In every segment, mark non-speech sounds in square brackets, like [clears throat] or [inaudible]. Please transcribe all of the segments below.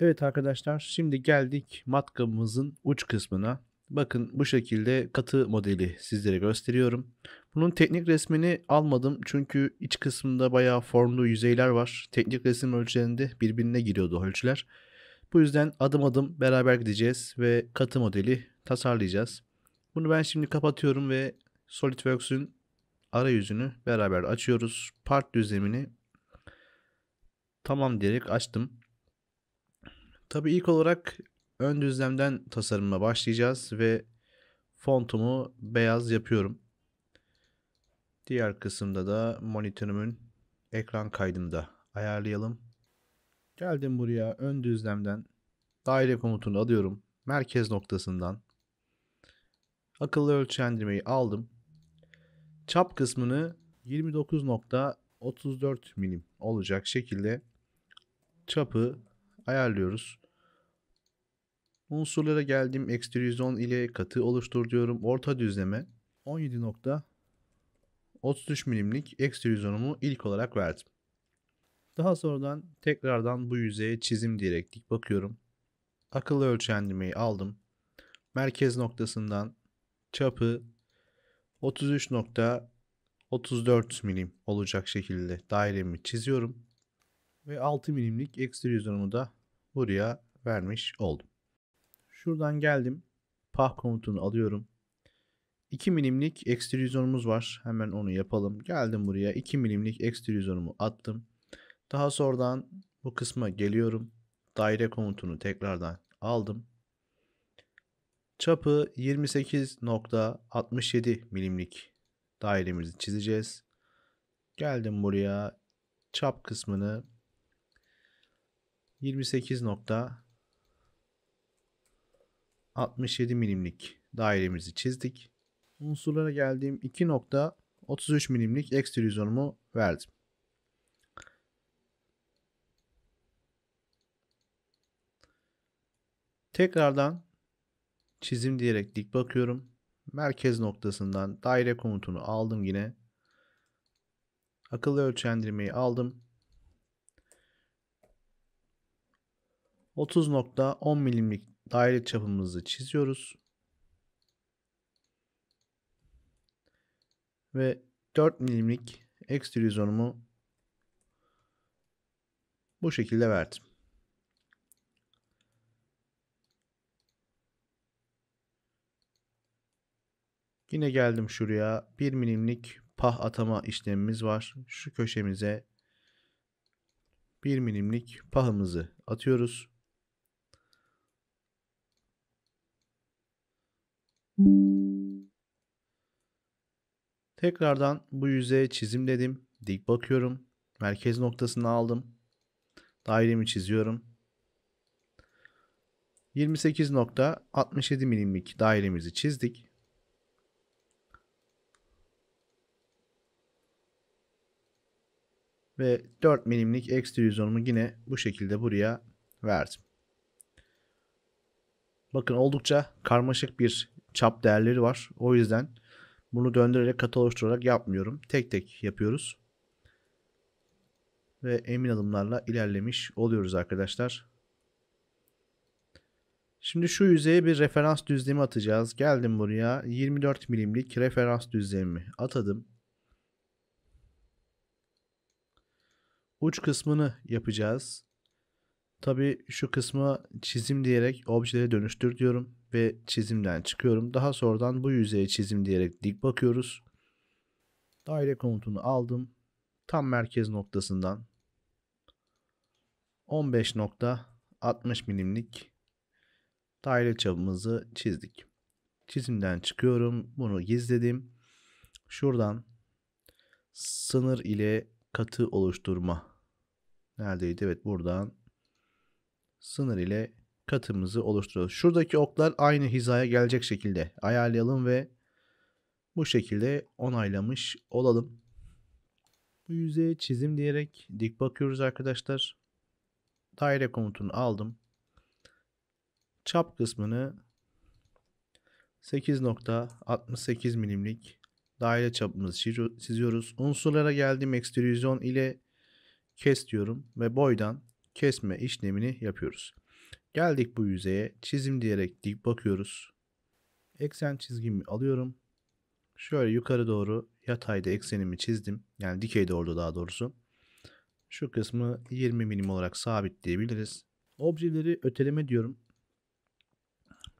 Evet arkadaşlar şimdi geldik matkamızın uç kısmına. Bakın bu şekilde katı modeli sizlere gösteriyorum. Bunun teknik resmini almadım çünkü iç kısmında bayağı formlu yüzeyler var. Teknik resim ölçülerinde birbirine giriyordu ölçüler. Bu yüzden adım adım beraber gideceğiz ve katı modeli tasarlayacağız. Bunu ben şimdi kapatıyorum ve SolidWorks'ün arayüzünü beraber açıyoruz. Part düzlemini tamam diyerek açtım. Tabii ilk olarak ön düzlemden tasarımına başlayacağız ve fontumu beyaz yapıyorum. Diğer kısımda da monitörümün ekran kaydımda ayarlayalım. Geldim buraya ön düzlemden daire komutunu alıyorum. Merkez noktasından akıllı ölçendirmeyi aldım. Çap kısmını 29.34 milim olacak şekilde çapı ayarlıyoruz. Unsurlara geldim. Ekstrüzyon ile katı oluştur diyorum. Orta düzleme 17.33 milimlik ekstrüzyonumu ilk olarak verdim. Daha sonradan tekrardan bu yüzeye çizim direktlik bakıyorum. Akıllı ölçendirmeyi aldım. Merkez noktasından çapı 33.34 milim olacak şekilde dairemi çiziyorum. Ve 6 milimlik ekstrüzyonumu da buraya vermiş oldum. Şuradan geldim. Pah komutunu alıyorum. 2 milimlik ekstrüzyonumuz var. Hemen onu yapalım. Geldim buraya 2 milimlik ekstrüzyonumu attım. Daha sonradan bu kısma geliyorum. Daire komutunu tekrardan aldım. Çapı 28.67 milimlik dairemizi çizeceğiz. Geldim buraya çap kısmını 28.67 milimlik dairemizi çizdik. Unsurlara geldiğim 2.33 milimlik ekstrüzyonumu verdim. Tekrardan çizim diyerek dik bakıyorum. Merkez noktasından daire komutunu aldım yine. Akıllı ölçendirmeyi aldım. 30.10 milimlik daire çapımızı çiziyoruz. Ve 4 milimlik ekstrüzyonumu bu şekilde verdim. Yine geldim şuraya. 1 milimlik pah atama işlemimiz var. Şu köşemize 1 milimlik pahımızı atıyoruz. Tekrardan bu yüzeye çizim dedim. Dik bakıyorum. Merkez noktasını aldım. Dairemi çiziyorum. 28.67 milimlik dairemizi çizdik. Ve 4 milimlik ekstrüzyonumu yine bu şekilde buraya verdim. Bakın oldukça karmaşık bir çap değerleri var. O yüzden bunu döndürerek kata oluşturarak yapmıyorum. Tek tek yapıyoruz. Ve emin adımlarla ilerlemiş oluyoruz arkadaşlar. Şimdi şu yüzeye bir referans düzlemi atacağız. Geldim buraya 24 milimlik referans düzlemi atadım. Uç kısmını yapacağız. Tabi şu kısmı çizim diyerek objeye dönüştür diyorum ve çizimden çıkıyorum. Daha sonradan bu yüzeye çizim diyerek dik bakıyoruz. Daire komutunu aldım. Tam merkez noktasından 15.60 milimlik daire çapımızı çizdik. Çizimden çıkıyorum. Bunu gizledim. Şuradan sınır ile katı oluşturma. Neredeydi? Evet buradan sınır ile katımızı oluşturuyoruz. Şuradaki oklar aynı hizaya gelecek şekilde ayarlayalım ve bu şekilde onaylamış olalım. Bu yüzeye çizim diyerek dik bakıyoruz arkadaşlar. Daire komutunu aldım. Çap kısmını 8.68 milimlik daire çapımızı çiziyoruz. Unsurlara geldim ekstrüzyon ile kes diyorum ve boydan kesme işlemini yapıyoruz. Geldik bu yüzeye. Çizim diyerek dik bakıyoruz. Eksen çizgimi alıyorum. Şöyle yukarı doğru yatayda eksenimi çizdim. Yani dikeyde orada daha doğrusu. Şu kısmı 20 milim olarak sabitleyebiliriz. Objeleri öteleme diyorum.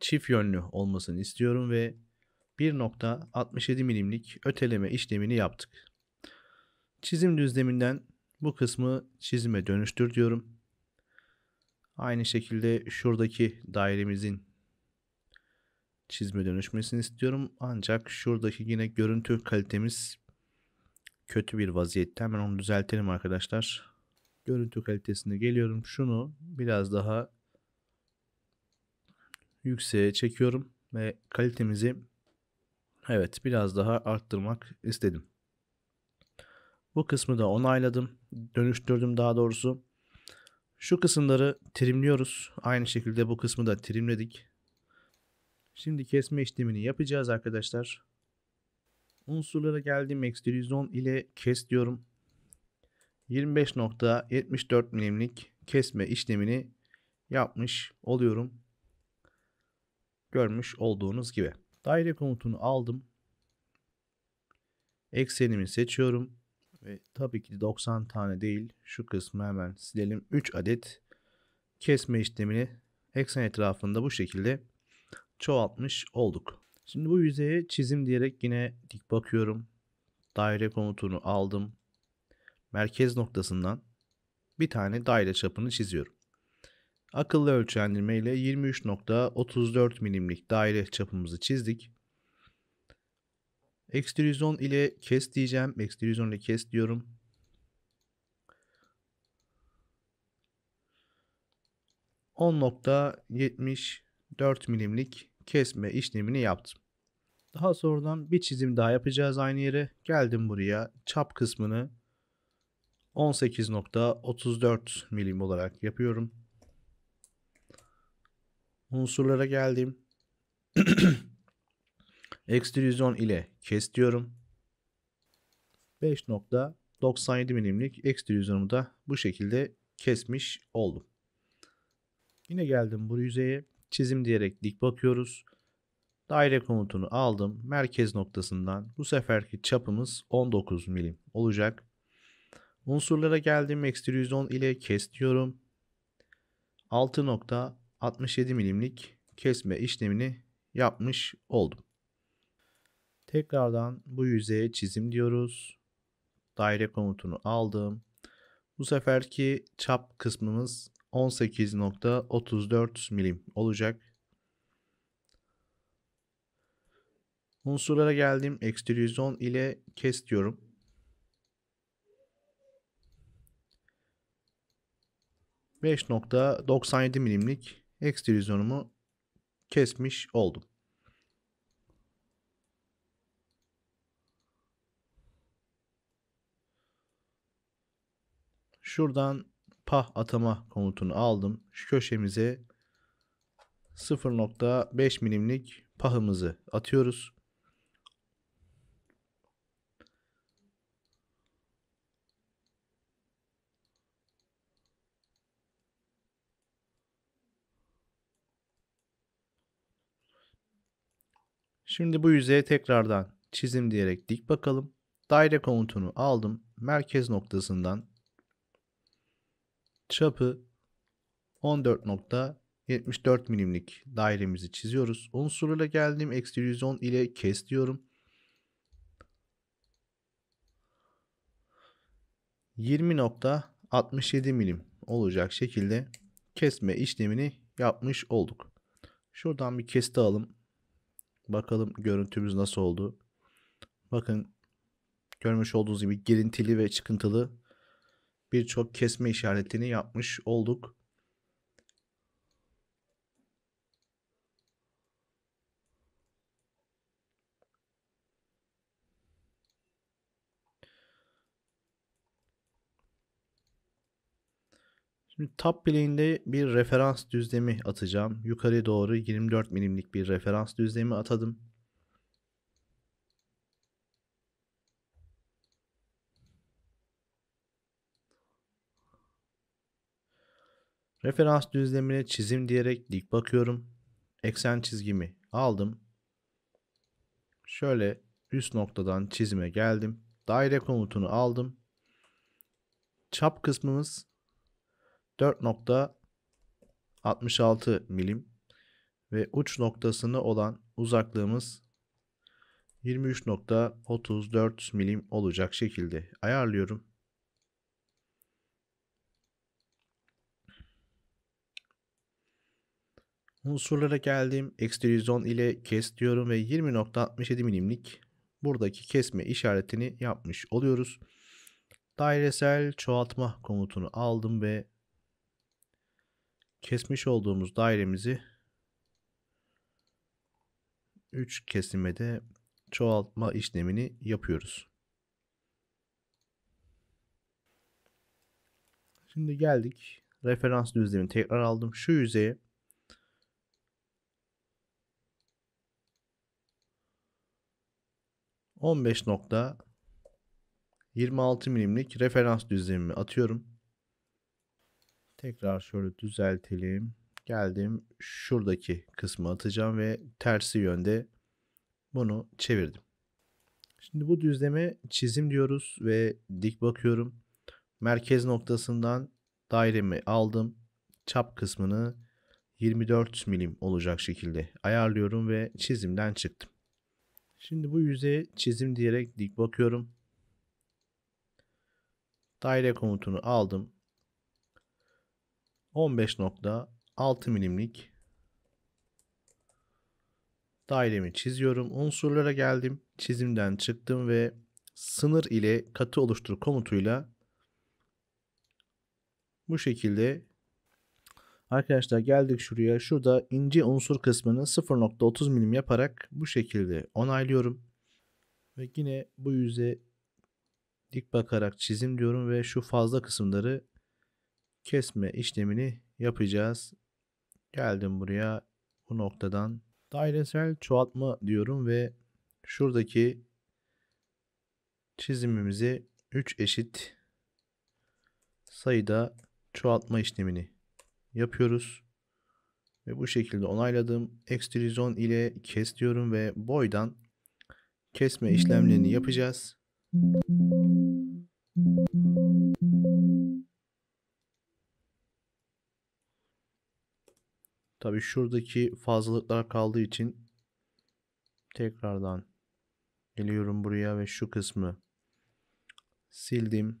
Çift yönlü olmasını istiyorum ve 1.67 milimlik öteleme işlemini yaptık. Çizim düzleminden bu kısmı çizime dönüştür diyorum. Aynı şekilde şuradaki dairemizin çizme dönüşmesini istiyorum. Ancak şuradaki yine görüntü kalitemiz kötü bir vaziyette. Hemen onu düzeltelim arkadaşlar. Görüntü kalitesine geliyorum. Şunu biraz daha yükseğe çekiyorum ve kalitemizi evet biraz daha arttırmak istedim. Bu kısmı da onayladım. Dönüştürdüm daha doğrusu. Şu kısımları trimliyoruz. Aynı şekilde bu kısmı da trimledik. Şimdi kesme işlemini yapacağız arkadaşlar. Unsurlara geldim. Eksi ile kes diyorum. 25.74 milimlik kesme işlemini yapmış oluyorum. Görmüş olduğunuz gibi. Daire komutunu aldım. Eksenimi seçiyorum. Ve tabii ki 90 tane değil şu kısmı hemen silelim. 3 adet kesme işlemini eksen etrafında bu şekilde çoğaltmış olduk. Şimdi bu yüzeye çizim diyerek yine dik bakıyorum. Daire komutunu aldım. Merkez noktasından bir tane daire çapını çiziyorum. Akıllı ölçendirme ile 23.34 milimlik daire çapımızı çizdik. Extrusion ile kes diyeceğim. Extrusion ile kes diyorum. ...10.74 milimlik kesme işlemini yaptım. Daha sonradan bir çizim daha yapacağız aynı yere. Geldim buraya çap kısmını 18.34 milim olarak yapıyorum. Unsurlara geldim ekstrüzyon ile kes diyorum. 5.97 milimlik ekstrüzyonumu da bu şekilde kesmiş oldum. Yine geldim bu yüzeye çizim diyerek dik bakıyoruz. Daire komutunu aldım. Merkez noktasından bu seferki çapımız 19 milim olacak. Unsurlara geldim. Ekstrüzyon ile kes diyorum. 6.67 milimlik kesme işlemini yapmış oldum. Tekrardan bu yüzeye çizim diyoruz. Daire komutunu aldım. Bu seferki çap kısmımız 18.34 milim olacak. Unsurlara geldim. Ekstrüzyon ile kes diyorum. ...5.97 milimlik ekstrüzyonumu kesmiş oldum. Şuradan pah atama komutunu aldım. Şu köşemize 0.5 milimlik pahımızı atıyoruz. Şimdi bu yüzeye tekrardan çizim diyerek dik bakalım. Daire komutunu aldım. Merkez noktasından çapı 14.74 milimlik dairemizi çiziyoruz. Unsuruyla geldim. Eksi ile kes diyorum. 20.67 milim olacak şekilde kesme işlemini yapmış olduk. Şuradan bir kesti alalım. Bakalım görüntümüz nasıl oldu. Bakın görmüş olduğunuz gibi girintili ve çıkıntılı birçok kesme işaretini yapmış olduk. Şimdi top plane'de bir referans düzlemi atacağım. Yukarı doğru 24 milimlik bir referans düzlemi atadım. Referans düzlemine çizim diyerek dik bakıyorum. Eksen çizgimi aldım. Şöyle üst noktadan çizime geldim. Daire komutunu aldım. Çap kısmımız 4.66 milim ve uç noktasını olan uzaklığımız 23.34 milim olacak şekilde ayarlıyorum. Unsurlara geldim. Extrusion ile kes diyorum ve 20.67 milimlik buradaki kesme işaretini yapmış oluyoruz. Dairesel çoğaltma komutunu aldım ve kesmiş olduğumuz dairemizi 3 kesimede çoğaltma işlemini yapıyoruz. Şimdi geldik. Referans düzlemi tekrar aldım. Şu yüzeye 15.26 milimlik referans düzlemimi atıyorum. Tekrar şöyle düzeltelim. Geldim şuradaki kısmı atacağım ve tersi yönde bunu çevirdim. Şimdi bu düzleme çizim diyoruz ve dik bakıyorum. Merkez noktasından dairemi aldım. Çap kısmını 24 milim olacak şekilde ayarlıyorum ve çizimden çıktım. Şimdi bu yüzeye çizim diyerek dik bakıyorum. Daire komutunu aldım. 15.6 milimlik dairemi çiziyorum. Unsurlara geldim. Çizimden çıktım ve sınır ile katı oluştur komutuyla bu şekilde Arkadaşlar geldik şuraya. Şurada ince unsur kısmını 0.30 milim yaparak bu şekilde onaylıyorum. Ve yine bu yüze dik bakarak çizim diyorum ve şu fazla kısımları kesme işlemini yapacağız. Geldim buraya bu noktadan. Dairesel çoğaltma diyorum ve şuradaki çizimimizi 3 eşit sayıda çoğaltma işlemini yapıyoruz. Ve bu şekilde onayladım. Extrusion ile kes diyorum ve boydan kesme işlemlerini yapacağız. Tabi şuradaki fazlalıklar kaldığı için tekrardan geliyorum buraya ve şu kısmı sildim.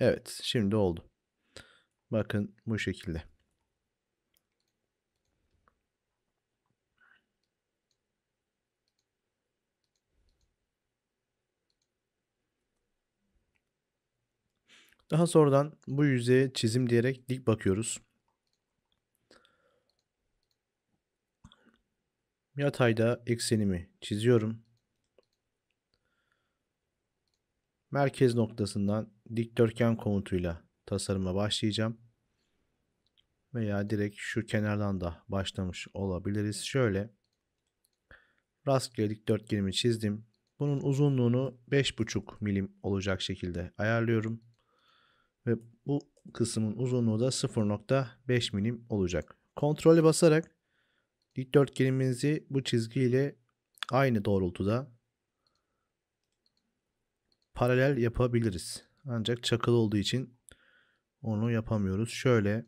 Evet şimdi oldu. Bakın bu şekilde. Daha sonradan bu yüzeye çizim diyerek dik bakıyoruz. Yatayda eksenimi çiziyorum. Merkez noktasından dikdörtgen komutuyla tasarıma başlayacağım. Veya direkt şu kenardan da başlamış olabiliriz. Şöyle rastgele dikdörtgenimi çizdim. Bunun uzunluğunu 5,5 milim olacak şekilde ayarlıyorum. Ve bu kısmın uzunluğu da 0.5 milim olacak. Kontrole basarak dikdörtgenimizi bu çizgiyle aynı doğrultuda paralel yapabiliriz. Ancak çakıl olduğu için onu yapamıyoruz. Şöyle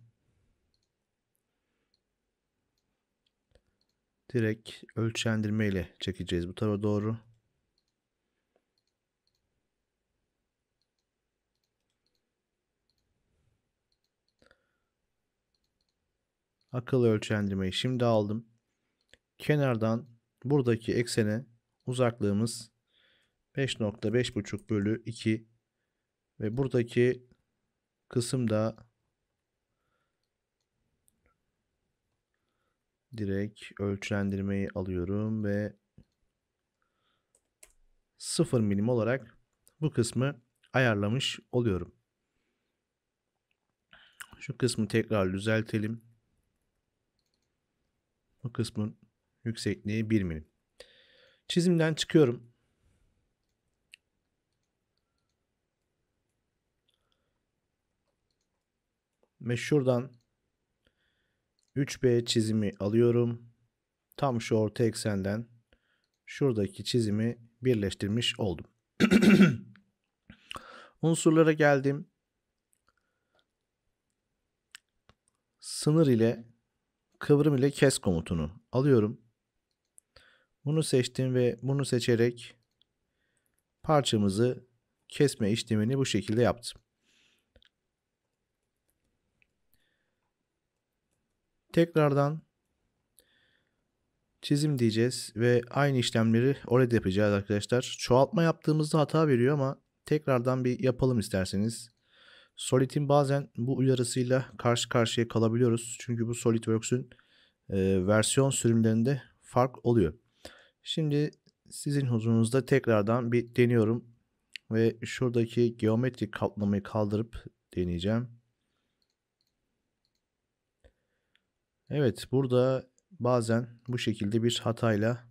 direkt ölçendirme ile çekeceğiz bu tarafa doğru. Akıllı ölçendirmeyi şimdi aldım. Kenardan buradaki eksene uzaklığımız 5.5 buçuk bölü 2 ve buradaki kısım da direkt ölçülendirmeyi alıyorum ve 0 milim olarak bu kısmı ayarlamış oluyorum. Şu kısmı tekrar düzeltelim. Bu kısmın yüksekliği 1 milim. Çizimden çıkıyorum. ve şuradan 3B çizimi alıyorum. Tam şu orta eksenden şuradaki çizimi birleştirmiş oldum. [clears throat] Unsurlara geldim. Sınır ile kıvrım ile kes komutunu alıyorum. Bunu seçtim ve bunu seçerek parçamızı kesme işlemini bu şekilde yaptım. Tekrardan çizim diyeceğiz ve aynı işlemleri orada e yapacağız arkadaşlar. Çoğaltma yaptığımızda hata veriyor ama tekrardan bir yapalım isterseniz. Solid'in bazen bu uyarısıyla karşı karşıya kalabiliyoruz. Çünkü bu SolidWorks'ün e, versiyon sürümlerinde fark oluyor. Şimdi sizin huzurunuzda tekrardan bir deniyorum. Ve şuradaki geometrik kaplamayı kaldırıp deneyeceğim. Evet burada bazen bu şekilde bir hatayla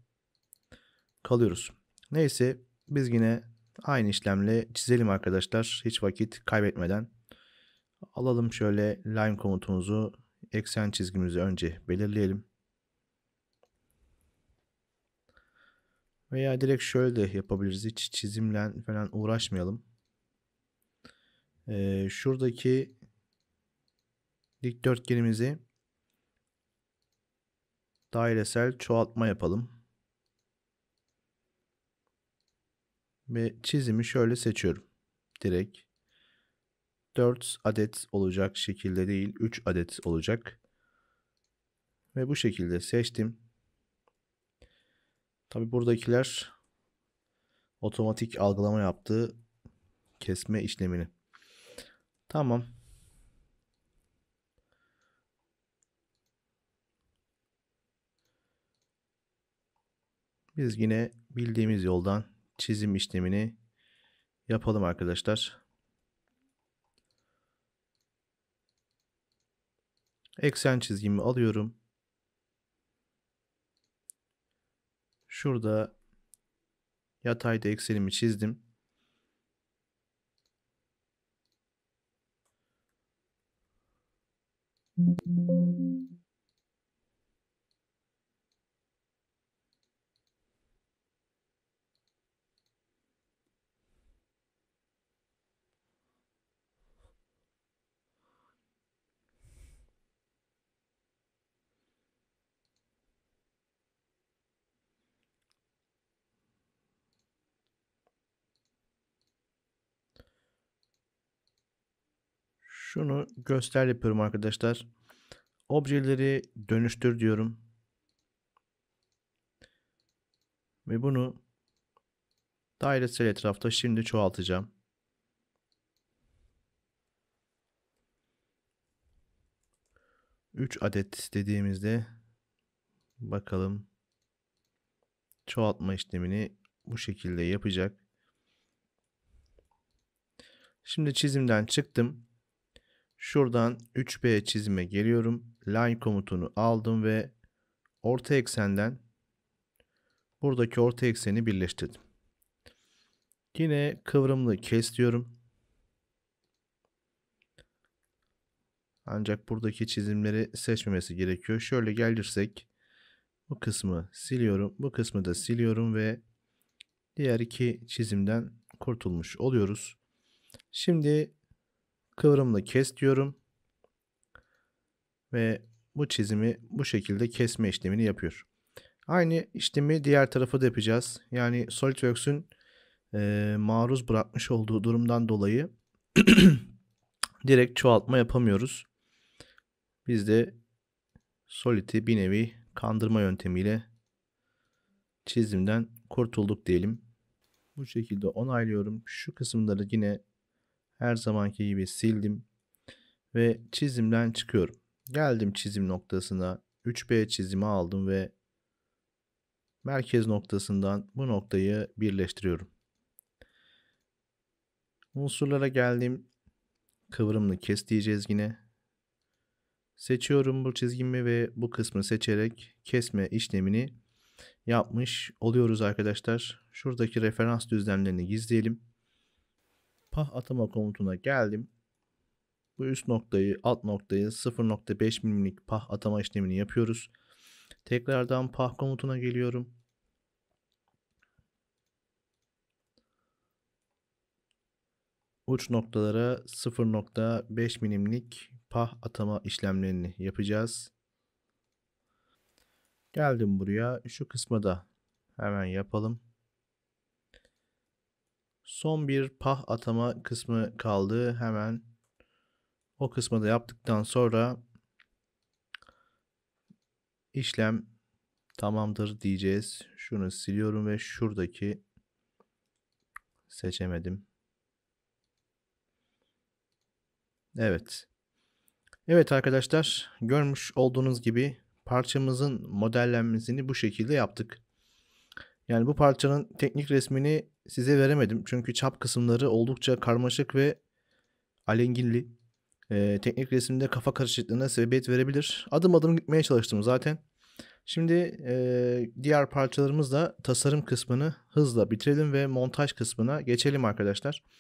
kalıyoruz. Neyse biz yine aynı işlemle çizelim arkadaşlar. Hiç vakit kaybetmeden. Alalım şöyle line komutumuzu eksen çizgimizi önce belirleyelim. Veya direkt şöyle de yapabiliriz. Hiç çizimle falan uğraşmayalım. Ee, şuradaki dikdörtgenimizi dairesel çoğaltma yapalım. Ve çizimi şöyle seçiyorum. Direkt 4 adet olacak şekilde değil 3 adet olacak. Ve bu şekilde seçtim. Tabi buradakiler otomatik algılama yaptığı kesme işlemini. Tamam. Biz yine bildiğimiz yoldan çizim işlemini yapalım arkadaşlar. Eksen çizgimi alıyorum. Şurada yatayda eksenimi çizdim. Thank you. Şunu göster yapıyorum arkadaşlar. Objeleri dönüştür diyorum. Ve bunu dairesel etrafta şimdi çoğaltacağım. Üç adet istediğimizde bakalım çoğaltma işlemini bu şekilde yapacak. Şimdi çizimden çıktım. Şuradan 3B çizime geliyorum. Line komutunu aldım ve orta eksenden buradaki orta ekseni birleştirdim. Yine kıvrımlı kes diyorum. Ancak buradaki çizimleri seçmemesi gerekiyor. Şöyle gelirsek bu kısmı siliyorum. Bu kısmı da siliyorum ve diğer iki çizimden kurtulmuş oluyoruz. Şimdi Kıvrımla kes diyorum. Ve bu çizimi bu şekilde kesme işlemini yapıyor. Aynı işlemi diğer tarafa da yapacağız. Yani SolidWorks'ün e, maruz bırakmış olduğu durumdan dolayı [clears throat] direkt çoğaltma yapamıyoruz. Biz de Solid'i bir nevi kandırma yöntemiyle çizimden kurtulduk diyelim. Bu şekilde onaylıyorum. Şu kısımları yine her zamanki gibi sildim. Ve çizimden çıkıyorum. Geldim çizim noktasına. 3B çizimi aldım ve merkez noktasından bu noktayı birleştiriyorum. Unsurlara geldim. Kıvrımlı kes diyeceğiz yine. Seçiyorum bu çizgimi ve bu kısmı seçerek kesme işlemini yapmış oluyoruz arkadaşlar. Şuradaki referans düzlemlerini gizleyelim pah atama komutuna geldim. Bu üst noktayı, alt noktayı 0.5 milimlik pah atama işlemini yapıyoruz. Tekrardan pah komutuna geliyorum. Uç noktalara 0.5 milimlik pah atama işlemlerini yapacağız. Geldim buraya. Şu kısmı da hemen yapalım. Son bir pah atama kısmı kaldı. Hemen o kısmı da yaptıktan sonra işlem tamamdır diyeceğiz. Şunu siliyorum ve şuradaki seçemedim. Evet. Evet arkadaşlar görmüş olduğunuz gibi parçamızın modellenmesini bu şekilde yaptık. Yani bu parçanın teknik resmini size veremedim. Çünkü çap kısımları oldukça karmaşık ve alenginli Ee, teknik resimde kafa karışıklığına sebebiyet verebilir. Adım adım gitmeye çalıştım zaten. Şimdi e, diğer parçalarımızla tasarım kısmını hızla bitirelim ve montaj kısmına geçelim arkadaşlar.